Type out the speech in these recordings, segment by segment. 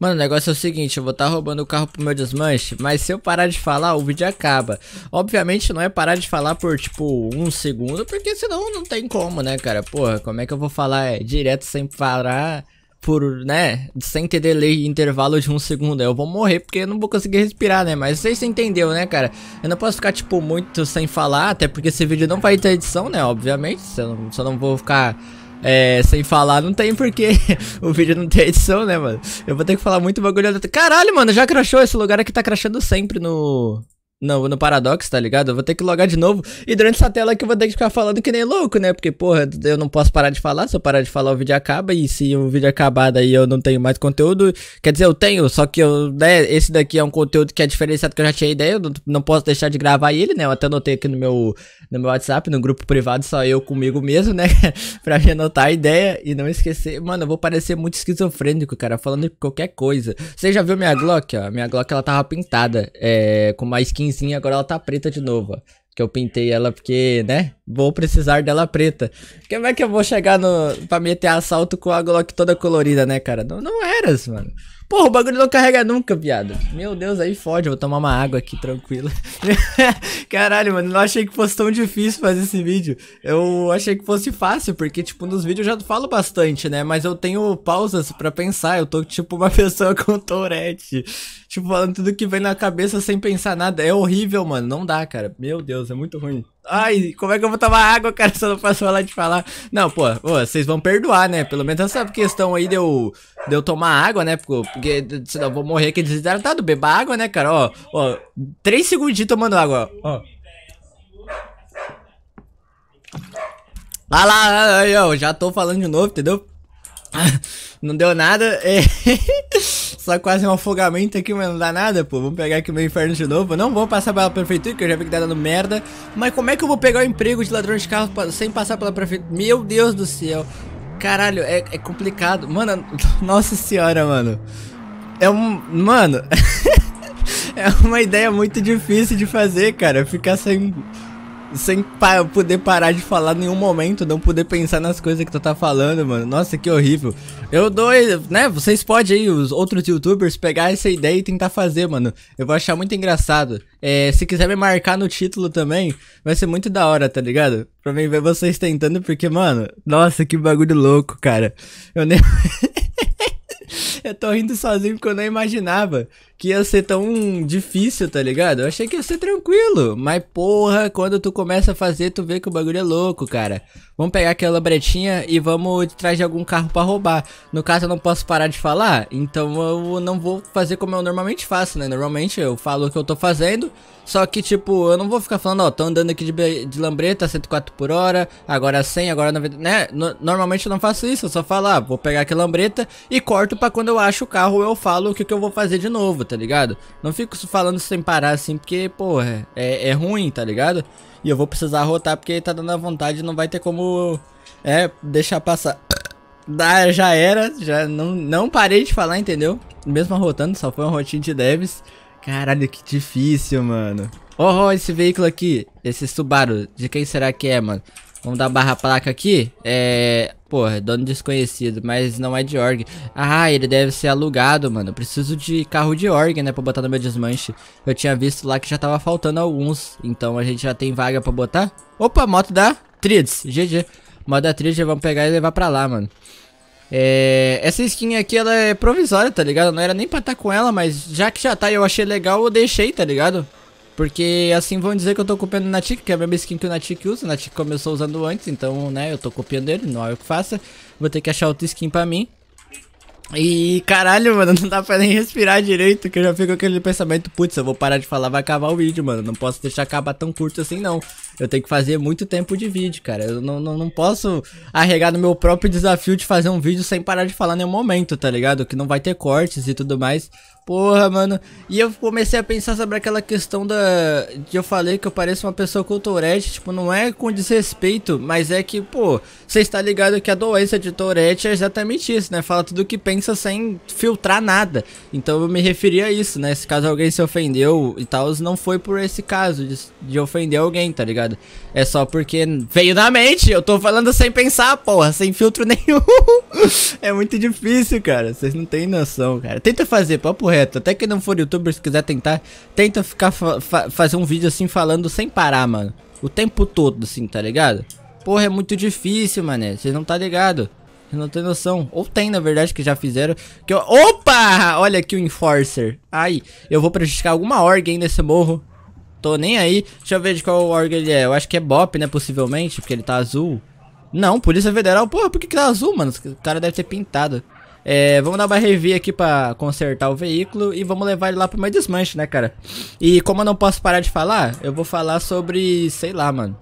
Mano, o negócio é o seguinte, eu vou estar tá roubando o carro pro meu desmanche, mas se eu parar de falar, o vídeo acaba. Obviamente não é parar de falar por, tipo, um segundo, porque senão não tem como, né, cara? Porra, como é que eu vou falar é, direto sem parar por, né, sem ter delay intervalo de um segundo. Eu vou morrer porque eu não vou conseguir respirar, né? Mas vocês entendeu, né, cara? Eu não posso ficar, tipo, muito sem falar, até porque esse vídeo não vai ter edição, né? Obviamente, eu não, só não vou ficar é, sem falar, não tem porque o vídeo não tem edição, né, mano? Eu vou ter que falar muito bagulho. Caralho, mano, já crashou. Esse lugar aqui tá crashando sempre no, no, no Paradox, tá ligado? Eu vou ter que logar de novo. E durante essa tela aqui eu vou ter que ficar falando que nem louco, né? Porque, porra, eu não posso parar de falar. Se eu parar de falar, o vídeo acaba. E se o vídeo acabar, daí eu não tenho mais conteúdo. Quer dizer, eu tenho, só que eu, né? Esse daqui é um conteúdo que é diferenciado, que eu já tinha ideia. Eu não, não posso deixar de gravar ele, né? Eu até anotei aqui no meu, no meu WhatsApp, no grupo privado, só eu comigo mesmo, né? pra me anotar a ideia e não esquecer. Mano, eu vou parecer muito esquizofrênico, cara, falando qualquer coisa. Você já viu minha Glock, ó? Minha Glock, ela tava pintada, é, com uma skin agora ela tá preta de novo, ó. Que eu pintei ela porque, né? Vou precisar dela preta. Como é que eu vou chegar no pra meter assalto com a Glock toda colorida, né, cara? Não, não eras, mano. Porra, o bagulho não carrega nunca, viado. Meu Deus, aí fode, vou tomar uma água aqui, tranquila. Caralho, mano, não achei que fosse tão difícil fazer esse vídeo. Eu achei que fosse fácil, porque, tipo, nos vídeos eu já falo bastante, né? Mas eu tenho pausas para pensar, eu tô, tipo, uma pessoa com tourette. Tipo, falando tudo que vem na cabeça sem pensar nada. É horrível, mano, não dá, cara. Meu Deus, é muito ruim. Ai, como é que eu vou tomar água, cara, se eu não posso falar de falar? Não, pô, pô, vocês vão perdoar, né? Pelo menos essa questão aí de eu, de eu tomar água, né? Porque, senão eu vou morrer aqui desidratado. Beba água, né, cara? Ó, ó, três segundinhos tomando água, ó. Lá, lá, lá, aí, ó, já tô falando de novo, entendeu? Não deu nada. É... Só quase um afogamento aqui, mas não dá nada, pô. Vamos pegar aqui o meu inferno de novo. Não vou passar pela prefeitura, que eu já vi que tá dando merda. Mas como é que eu vou pegar o emprego de ladrão de carro sem passar pela prefeitura? Meu Deus do céu. Caralho, é, é complicado. Mano, nossa senhora, mano. É um... Mano... é uma ideia muito difícil de fazer, cara. Ficar sem sem pa poder parar de falar em nenhum momento, não poder pensar nas coisas que tu tá falando, mano. Nossa, que horrível. Eu dou, né? Vocês podem aí, os outros youtubers, pegar essa ideia e tentar fazer, mano. Eu vou achar muito engraçado. É, se quiser me marcar no título também, vai ser muito da hora, tá ligado? Pra mim ver vocês tentando, porque, mano, nossa, que bagulho louco, cara. Eu nem. eu tô rindo sozinho porque eu não imaginava que ia ser tão difícil, tá ligado? Eu achei que ia ser tranquilo, mas porra, quando tu começa a fazer, tu vê que o bagulho é louco, cara. Vamos pegar aquela bretinha e vamos atrás de algum carro para roubar. No caso, eu não posso parar de falar, então eu não vou fazer como eu normalmente faço, né? Normalmente eu falo o que eu tô fazendo, só que tipo, eu não vou ficar falando, ó, tô andando aqui de, de lambreta, 104 por hora, agora 100, agora 90, né? No, normalmente eu não faço isso, eu só falo, ah, vou pegar aquela lambreta e corto para quando eu acho o carro, eu falo o que, que eu vou fazer de novo novo, tá ligado? Não fico falando sem parar assim, porque, porra, é, é ruim, tá ligado? E eu vou precisar rotar porque tá dando a vontade não vai ter como, é, deixar passar. Da, já era, já não, não parei de falar, entendeu? Mesmo rotando, só foi uma rotina de devs. Caralho, que difícil, mano. Oh, oh, esse veículo aqui, esse Subaru, de quem será que é, mano? Vamos dar barra placa aqui. É... Porra, dono desconhecido, mas não é de org. Ah, ele deve ser alugado, mano. preciso de carro de org, né, pra botar no meu desmanche. Eu tinha visto lá que já tava faltando alguns. Então a gente já tem vaga pra botar. Opa, moto da Trids. GG. Moto da Trids, vamos pegar e levar pra lá, mano. É, essa skin aqui, ela é provisória, tá ligado? Não era nem pra estar tá com ela, mas já que já tá e eu achei legal, eu deixei, tá ligado? Porque assim vão dizer que eu tô copiando o Natik, que é a mesma skin que o Natik usa. O Natik começou usando antes, então, né, eu tô copiando ele, não é o que faça. Vou ter que achar outra skin pra mim. E caralho, mano, não dá pra nem respirar direito, que eu já fico com aquele pensamento, putz, eu vou parar de falar, vai acabar o vídeo, mano. Não posso deixar acabar tão curto assim, não. Eu tenho que fazer muito tempo de vídeo, cara. Eu não, não, não posso arregar no meu próprio desafio de fazer um vídeo sem parar de falar nenhum momento, tá ligado? Que não vai ter cortes e tudo mais. Porra, mano. E eu comecei a pensar sobre aquela questão da. de eu falei que eu pareço uma pessoa com Tourette. Tipo, não é com desrespeito, mas é que, pô, você está ligado que a doença de Tourette é exatamente isso, né? Fala tudo o que pensa sem filtrar nada. Então eu me referi a isso, né? Se caso alguém se ofendeu e tal, não foi por esse caso de, de ofender alguém, tá ligado? É só porque veio na mente. Eu tô falando sem pensar, porra, sem filtro nenhum. é muito difícil, cara. Vocês não têm noção, cara. Tenta fazer, papo correto. Até que não for youtuber, se quiser tentar, tenta ficar fa fa fazer um vídeo assim falando sem parar, mano. O tempo todo, assim, tá ligado? Porra, é muito difícil, mané. Você não tá ligado. Vocês não tem noção. Ou tem, na verdade, que já fizeram. Que eu... Opa! Olha aqui o Enforcer. Ai, eu vou prejudicar alguma org aí nesse morro. Tô nem aí. Deixa eu ver de qual org ele é. Eu acho que é Bop, né? Possivelmente, porque ele tá azul. Não, Polícia Federal. Porra, por que, que tá azul, mano? O cara deve ter pintado. É, vamos dar uma review aqui pra consertar o veículo e vamos levar ele lá pro meu desmanche, né, cara? E como eu não posso parar de falar, eu vou falar sobre, sei lá, mano.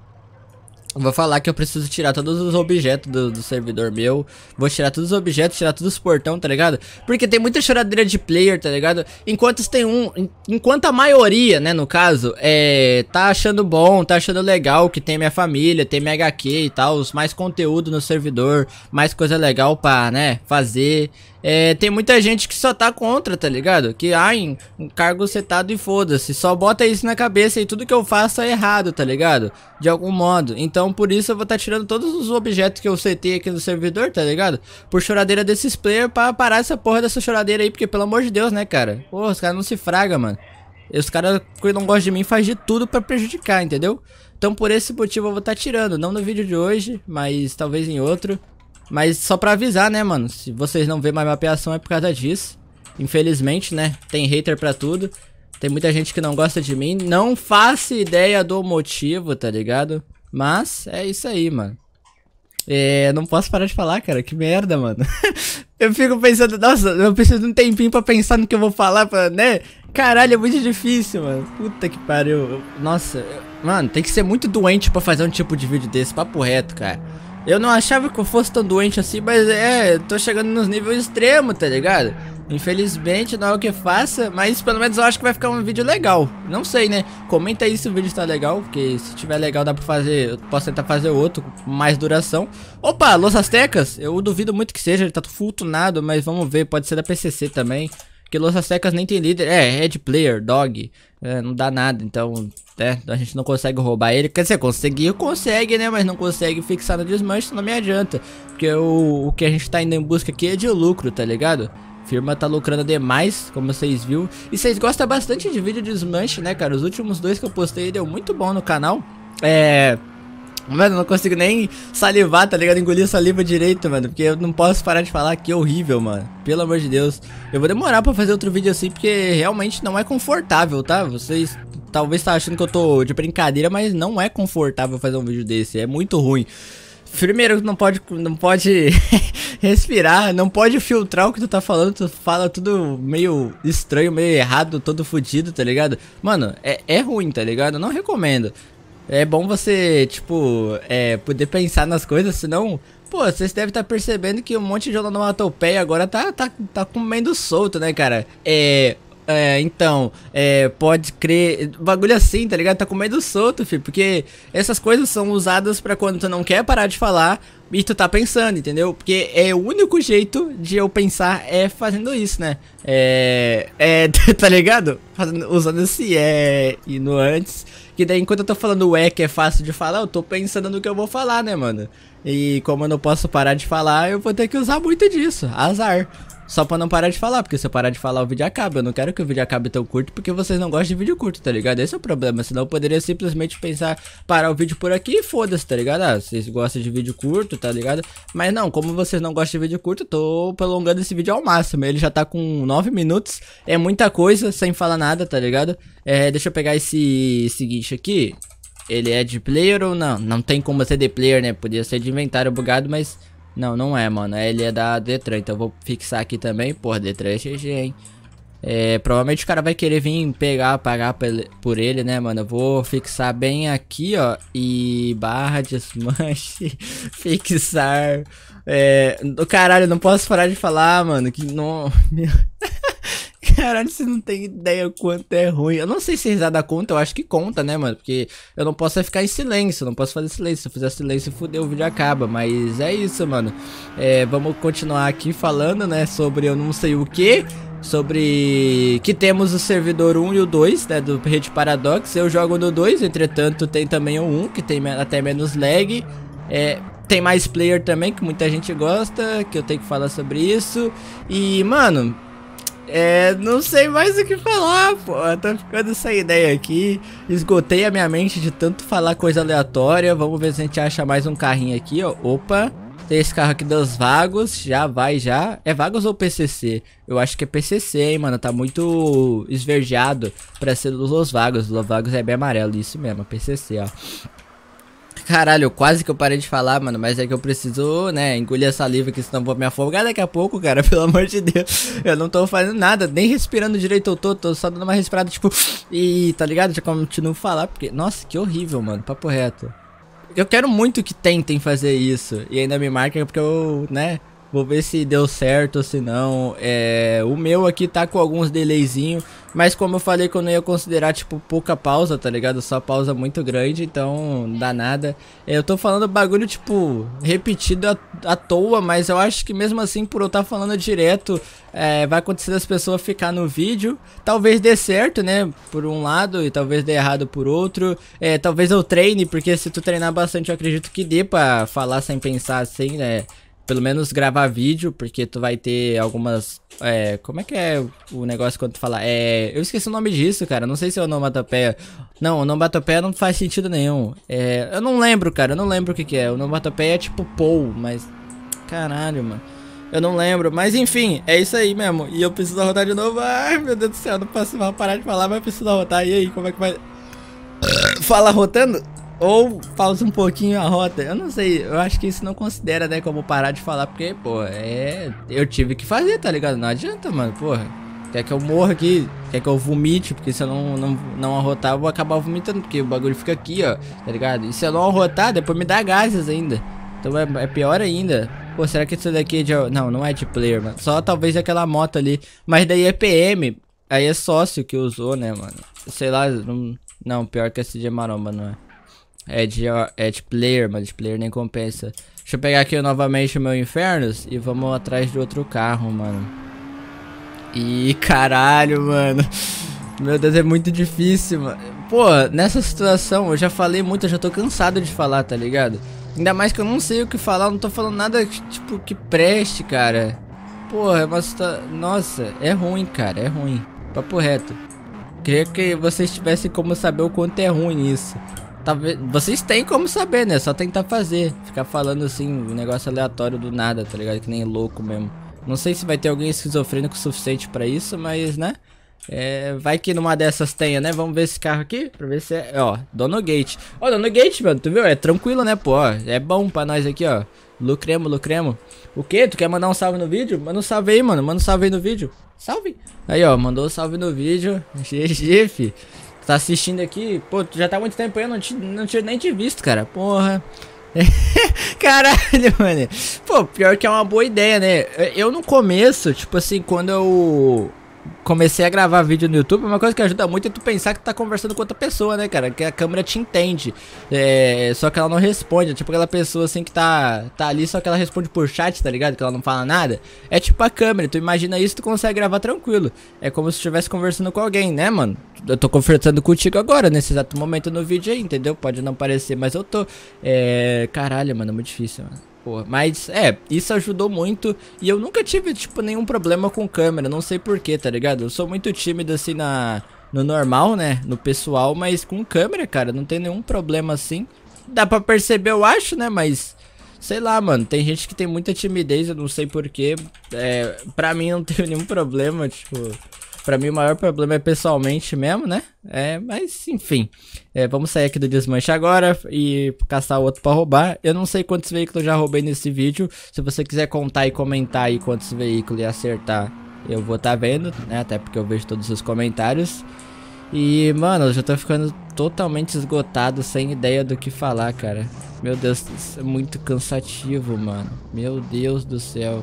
Vou falar que eu preciso tirar todos os objetos do, do, servidor meu. Vou tirar todos os objetos, tirar todos os portão, tá ligado? Porque tem muita choradeira de player, tá ligado? Enquanto tem um. Enquanto a maioria, né, no caso, é. Tá achando bom, tá achando legal que tem minha família, tem minha HQ e tal. Mais conteúdo no servidor, mais coisa legal pra, né, fazer é, tem muita gente que só tá contra, tá ligado? Que, ai, um cargo setado e foda-se. Só bota isso na cabeça e tudo que eu faço é errado, tá ligado? De algum modo. Então, por isso, eu vou estar tá tirando todos os objetos que eu setei aqui no servidor, tá ligado? Por choradeira desses players pra parar essa porra dessa choradeira aí, porque, pelo amor de Deus, né, cara? Porra, os caras não se fragam, mano. Os caras que não gostam de mim faz de tudo para prejudicar, entendeu? Então por esse motivo eu vou estar tá tirando, não no vídeo de hoje, mas talvez em outro. Mas só pra avisar, né, mano? Se vocês não vêem mais mapeação é por causa disso. Infelizmente, né? Tem hater pra tudo. Tem muita gente que não gosta de mim. Não faço ideia do motivo, tá ligado? Mas é isso aí, mano. É, não posso parar de falar, cara. Que merda, mano. eu fico pensando, nossa, eu preciso de um tempinho pra pensar no que eu vou falar, pra, né? Caralho, é muito difícil, mano. Puta que pariu. Nossa, eu... mano, tem que ser muito doente pra fazer um tipo de vídeo desse, papo reto, cara. Eu não achava que eu fosse tão doente assim, mas é, tô chegando nos níveis extremos, tá ligado? Infelizmente não é o que faça, mas pelo menos eu acho que vai ficar um vídeo legal. Não sei, né? Comenta aí se o vídeo tá legal, porque se tiver legal dá pra fazer, eu posso tentar fazer outro com mais duração. Opa, Los Aztecas, eu duvido muito que seja, ele tá fultonado, mas vamos ver, pode ser da PCC também. Porque Los Aztecas nem tem líder, é, Red Player, Dog... É, não dá nada, então, né? A gente não consegue roubar ele. Quer dizer, conseguir, consegue, né? Mas não consegue fixar no desmanche, não me adianta. Porque o, o que a gente tá indo em busca aqui é de lucro, tá ligado? A firma tá lucrando demais, como vocês viram. E vocês gostam bastante de vídeo de desmanche, né, cara? Os últimos dois que eu postei deu muito bom no canal. É... Mano, eu não consigo nem salivar, tá ligado? Engolir saliva direito, mano. Porque eu não posso parar de falar que é horrível, mano. Pelo amor de Deus. Eu vou demorar pra fazer outro vídeo assim, porque realmente não é confortável, tá? Vocês talvez tá achando que eu tô de brincadeira, mas não é confortável fazer um vídeo desse. É muito ruim. Primeiro, não pode, não pode respirar, não pode filtrar o que tu tá falando, tu fala tudo meio estranho, meio errado, todo fodido, tá ligado? Mano, é, é ruim, tá ligado? não recomendo. É bom você, tipo, é, poder pensar nas coisas, senão pô, vocês devem estar tá percebendo que um monte de onomatopeia agora tá, tá, tá comendo solto, né, cara? É. É, então, é, pode crer. Bagulho assim, tá ligado? Tá com medo solto, filho. Porque essas coisas são usadas para quando tu não quer parar de falar e tu tá pensando, entendeu? Porque é o único jeito de eu pensar é fazendo isso, né? É. É, tá ligado? Fazendo, usando esse é e no antes. Que daí enquanto eu tô falando o é que é fácil de falar, eu tô pensando no que eu vou falar, né, mano? E como eu não posso parar de falar, eu vou ter que usar muito disso. Azar. Só pra não parar de falar, porque se eu parar de falar o vídeo acaba. Eu não quero que o vídeo acabe tão curto, porque vocês não gostam de vídeo curto, tá ligado? Esse é o problema. Senão eu poderia simplesmente pensar, parar o vídeo por aqui e foda-se, tá ligado? Ah, vocês gostam de vídeo curto, tá ligado? Mas não, como vocês não gostam de vídeo curto, eu tô prolongando esse vídeo ao máximo. Ele já tá com 9 minutos, é muita coisa, sem falar nada, tá ligado? É, deixa eu pegar esse seguinte aqui. Ele é de player ou não? Não tem como ser de player, né? Podia ser de inventário bugado, mas não, não é, mano. Ele é da Detran, então eu vou fixar aqui também. Porra, Detran é GG, hein? É, provavelmente o cara vai querer vir pegar, pagar por ele, né, mano? Eu vou fixar bem aqui, ó. E barra desmanche. fixar. É, caralho, não posso parar de falar, mano. Que não. Caralho, você não tem ideia o quanto é ruim. Eu não sei se risada conta, eu acho que conta, né, mano? Porque eu não posso ficar em silêncio, não posso fazer silêncio. Se eu fizer silêncio, fudeu, o vídeo acaba. Mas é isso, mano. É, vamos continuar aqui falando, né, sobre eu não sei o que. Sobre que temos o servidor 1 e o 2, né, do Rede Paradox. Eu jogo no 2, entretanto tem também o 1, que tem até menos lag. É, tem mais player também, que muita gente gosta, que eu tenho que falar sobre isso. E, mano, é, não sei mais o que falar, pô. Tô ficando essa ideia aqui. Esgotei a minha mente de tanto falar coisa aleatória. Vamos ver se a gente acha mais um carrinho aqui, ó. Opa. Tem esse carro aqui dos Vagos. Já vai, já. É Vagos ou PCC? Eu acho que é PCC, hein, mano. Tá muito esverdeado pra ser dos Los Vagos. Los Vagos é bem amarelo, isso mesmo. PCC, ó. Caralho, quase que eu parei de falar, mano. Mas é que eu preciso, né, engolir a saliva, que senão vou me afogar daqui a pouco, cara. Pelo amor de Deus. Eu não tô fazendo nada, nem respirando direito eu tô. Tô só dando uma respirada, tipo. E tá ligado? Já continuo a falar, porque. Nossa, que horrível, mano. Papo reto. Eu quero muito que tentem fazer isso. E ainda me marque porque eu, né. Vou ver se deu certo ou se não. É, o meu aqui tá com alguns delayzinhos. Mas como eu falei que eu não ia considerar, tipo, pouca pausa, tá ligado? Só pausa muito grande, então não dá nada. É, eu tô falando bagulho, tipo, repetido à, à toa, mas eu acho que mesmo assim, por eu estar tá falando direto, é, vai acontecer das pessoas ficar no vídeo. Talvez dê certo, né? Por um lado, e talvez dê errado por outro. É, talvez eu treine, porque se tu treinar bastante, eu acredito que dê pra falar sem pensar assim, né? pelo menos gravar vídeo, porque tu vai ter algumas. É, como é que é o negócio quando tu fala? É, eu esqueci o nome disso, cara. Não sei se é onomatopeia. Não, onomatopeia não faz sentido nenhum. É, eu não lembro, cara. Eu não lembro o que, que é. Onomatopeia é tipo Paul, mas. Caralho, mano. Eu não lembro. Mas enfim, é isso aí mesmo. E eu preciso rodar de novo. Ai, meu Deus do céu. Não posso parar de falar, mas preciso rodar. E aí, como é que vai. Fala rotando? Ou pausa um pouquinho a rota. Eu não sei, eu acho que isso não considera, né, como parar de falar, porque, pô, é. Eu tive que fazer, tá ligado? Não adianta, mano, porra. Quer que eu morra aqui? Quer que eu vomite? Porque se eu não, não, não arrotar, eu vou acabar vomitando, porque o bagulho fica aqui, ó, tá ligado? E se eu não arrotar, depois me dá gases ainda. Então é, é pior ainda. Pô, será que isso daqui é de... Não, não é de player, mano. Só talvez aquela moto ali. Mas daí é PM. Aí é sócio que usou, né, mano? Sei lá, não... Não, pior que esse de maromba, não é. Add, é é add player, multiplayer nem compensa. Deixa eu pegar aqui novamente o meu Infernos e vamos atrás de outro carro, mano. Ih, caralho, mano. Meu Deus, é muito difícil, mano. Pô, nessa situação eu já falei muito, eu já tô cansado de falar, tá ligado? Ainda mais que eu não sei o que falar, não tô falando nada, tipo, que preste, cara. Porra, é uma situação... Nossa, é ruim, cara, é ruim. Papo reto. Queria que vocês tivessem como saber o quanto é ruim isso. Talvez. Vocês têm como saber, né? É só tentar fazer. Ficar falando assim, um negócio aleatório do nada, tá ligado? Que nem louco mesmo. Não sei se vai ter alguém esquizofrênico o suficiente pra isso, mas, né? É, vai que numa dessas tenha, né? Vamos ver esse carro aqui pra ver se é. Ó, Dono Gate. Ó, Dono Gate, mano, tu viu? É tranquilo, né, pô? É bom pra nós aqui, ó. Lucremo, lucremo. O que? Tu quer mandar um salve no vídeo? Manda um salve aí, mano. Manda um salve aí no vídeo. Salve. Aí, ó, mandou um salve no vídeo. GG, fi tá assistindo aqui, pô, tu já tá muito tempo aí, eu não, te, não tinha nem te visto, cara. Porra. Caralho, mano. Pô, pior que é uma boa ideia, né? Eu no começo, tipo assim, quando eu comecei a gravar vídeo no YouTube, é uma coisa que ajuda muito é tu pensar que tu tá conversando com outra pessoa, né, cara? Que a câmera te entende. É, só que ela não responde. É tipo aquela pessoa assim que tá, tá ali, só que ela responde por chat, tá ligado? Que ela não fala nada. É tipo a câmera, tu imagina isso, tu consegue gravar tranquilo. É como se estivesse conversando com alguém, né, mano? Eu tô conversando contigo agora, nesse exato momento no vídeo aí, entendeu? Pode não parecer, mas eu tô. É. Caralho, mano, é muito difícil, mano mas é, isso ajudou muito e eu nunca tive, tipo, nenhum problema com câmera, não sei porquê, tá ligado? Eu sou muito tímido assim na, no normal, né? No pessoal, mas com câmera, cara, não tem nenhum problema assim. Dá pra perceber, eu acho, né? Mas. Sei lá, mano, tem gente que tem muita timidez, eu não sei porquê. É, pra mim não teve nenhum problema, tipo. Para mim, o maior problema é pessoalmente mesmo, né? É, mas enfim. É, vamos sair aqui do desmanche agora e caçar outro para roubar. Eu não sei quantos veículos eu já roubei nesse vídeo. Se você quiser contar e comentar aí quantos veículos e acertar, eu vou estar tá vendo, né? Até porque eu vejo todos os comentários. E, mano, eu já tô ficando totalmente esgotado, sem ideia do que falar, cara. Meu Deus, isso é muito cansativo, mano. Meu Deus do céu.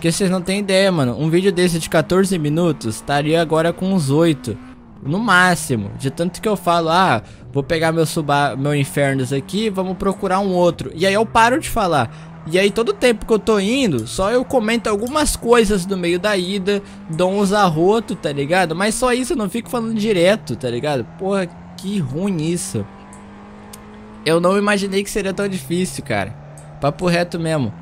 Porque vocês não têm ideia, mano. Um vídeo desse de 14 minutos estaria agora com uns 8. No máximo. De tanto que eu falo, ah, vou pegar meu, suba meu Infernos aqui, vamos procurar um outro. E aí eu paro de falar. E aí todo tempo que eu tô indo, só eu comento algumas coisas no meio da ida, dou uns arroto, tá ligado? Mas só isso, eu não fico falando direto, tá ligado? Porra, que ruim isso. Eu não imaginei que seria tão difícil, cara. Papo reto mesmo.